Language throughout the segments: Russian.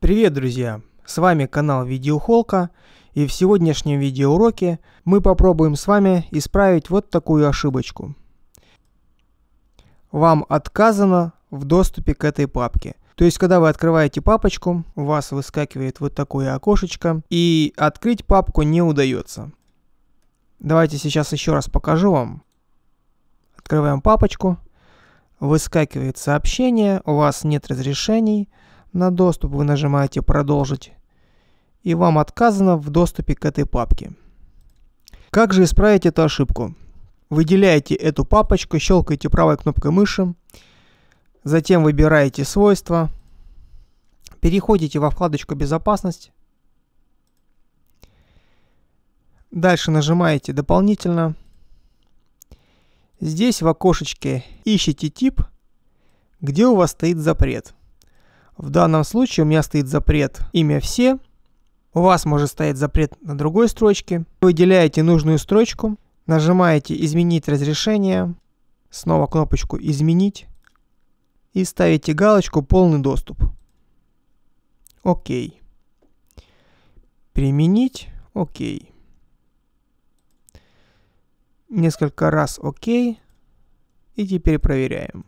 Привет, друзья! С вами канал Видеохолка, и в сегодняшнем видеоуроке мы попробуем с вами исправить вот такую ошибочку. Вам отказано в доступе к этой папке. То есть, когда вы открываете папочку, у вас выскакивает вот такое окошечко, и открыть папку не удается. Давайте сейчас еще раз покажу вам. Открываем папочку. Выскакивает сообщение. У вас нет разрешений на доступ. Вы нажимаете «Продолжить». И вам отказано в доступе к этой папке. Как же исправить эту ошибку? Выделяете эту папочку, щелкаете правой кнопкой мыши. Затем выбираете «Свойства». Переходите во вкладочку «Безопасность». Дальше нажимаете дополнительно. Здесь в окошечке ищите тип, где у вас стоит запрет. В данном случае у меня стоит запрет имя все. У вас может стоять запрет на другой строчке. Выделяете нужную строчку, нажимаете «Изменить разрешение», снова кнопочку «Изменить» и ставите галочку «Полный доступ». Окей. Применить. Окей несколько раз ОК. И теперь проверяем.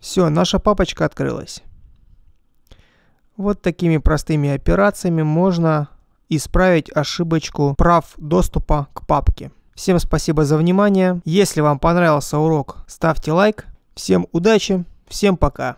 Все, наша папочка открылась. Вот такими простыми операциями можно исправить ошибочку прав доступа к папке. Всем спасибо за внимание. Если вам понравился урок, ставьте лайк. Всем удачи, всем пока.